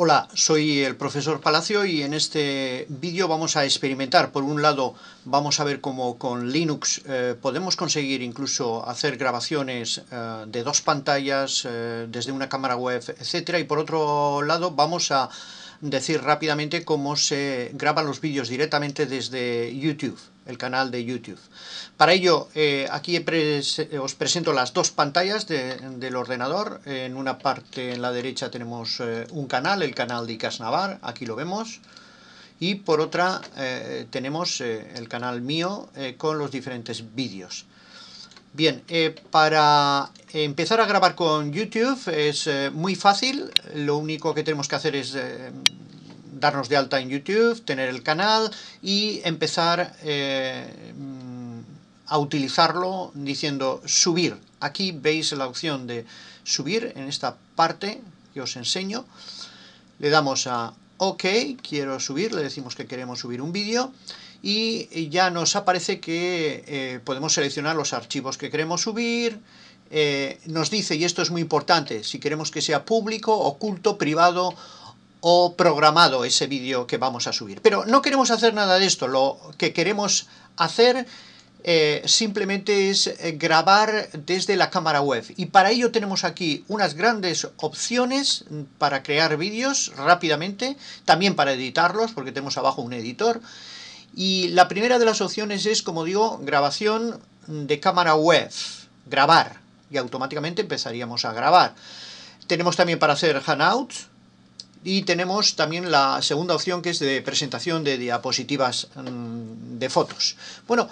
Hola, soy el profesor Palacio y en este vídeo vamos a experimentar. Por un lado, vamos a ver cómo con Linux eh, podemos conseguir incluso hacer grabaciones eh, de dos pantallas, eh, desde una cámara web, etcétera. Y por otro lado, vamos a decir rápidamente cómo se graban los vídeos directamente desde YouTube, el canal de YouTube. Para ello, eh, aquí os presento las dos pantallas del ordenador. En una parte, en la derecha, tenemos eh, un canal, el canal de casnavar Navar, aquí lo vemos. Y por otra, eh, tenemos el canal mío con los diferentes vídeos. Bien, para Empezar a grabar con YouTube es eh, muy fácil, lo único que tenemos que hacer es eh, darnos de alta en YouTube, tener el canal y empezar eh, a utilizarlo diciendo subir. Aquí veis la opción de subir en esta parte que os enseño. Le damos a OK, quiero subir, le decimos que queremos subir un vídeo y ya nos aparece que podemos seleccionar los archivos que queremos subir, eh, nos dice, y esto es muy importante, si queremos que sea público, oculto, privado o programado ese vídeo que vamos a subir. Pero no queremos hacer nada de esto, lo que queremos hacer eh, simplemente es eh, grabar desde la cámara web. Y para ello tenemos aquí unas grandes opciones para crear vídeos rápidamente, también para editarlos, porque tenemos abajo un editor. Y la primera de las opciones es, como digo, grabación de cámara web, grabar y automáticamente empezaríamos a grabar. Tenemos también para hacer Hangouts y tenemos también la segunda opción que es de presentación de diapositivas mm, de fotos. Bueno,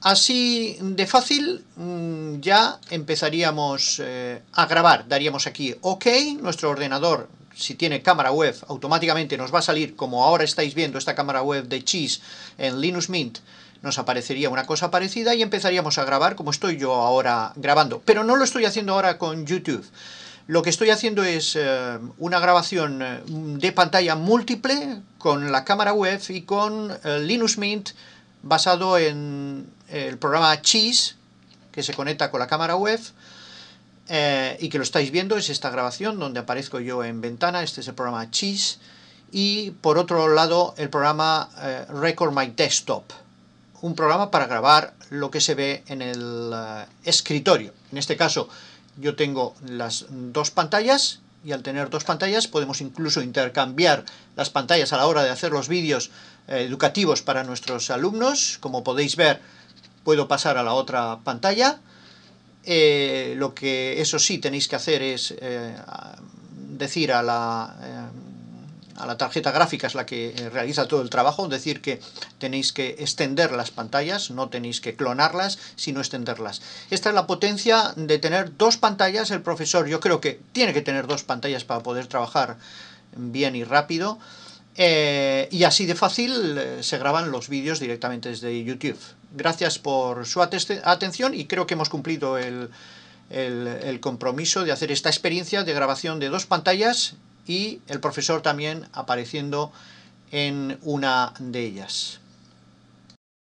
Así de fácil mm, ya empezaríamos eh, a grabar. Daríamos aquí OK, nuestro ordenador si tiene cámara web, automáticamente nos va a salir, como ahora estáis viendo esta cámara web de Cheese en Linux Mint, nos aparecería una cosa parecida y empezaríamos a grabar como estoy yo ahora grabando. Pero no lo estoy haciendo ahora con YouTube. Lo que estoy haciendo es eh, una grabación eh, de pantalla múltiple con la cámara web y con eh, Linux Mint basado en el programa Cheese, que se conecta con la cámara web, eh, y que lo estáis viendo, es esta grabación donde aparezco yo en ventana, este es el programa Cheese, y por otro lado el programa eh, Record My Desktop, un programa para grabar lo que se ve en el eh, escritorio. En este caso yo tengo las dos pantallas y al tener dos pantallas podemos incluso intercambiar las pantallas a la hora de hacer los vídeos educativos para nuestros alumnos. Como podéis ver, puedo pasar a la otra pantalla eh, lo que eso sí tenéis que hacer es eh, decir a la, eh, a la tarjeta gráfica, es la que realiza todo el trabajo, decir que tenéis que extender las pantallas, no tenéis que clonarlas, sino extenderlas. Esta es la potencia de tener dos pantallas, el profesor yo creo que tiene que tener dos pantallas para poder trabajar bien y rápido, eh, y así de fácil eh, se graban los vídeos directamente desde YouTube. Gracias por su atención y creo que hemos cumplido el compromiso de hacer esta experiencia de grabación de dos pantallas y el profesor también apareciendo en una de ellas.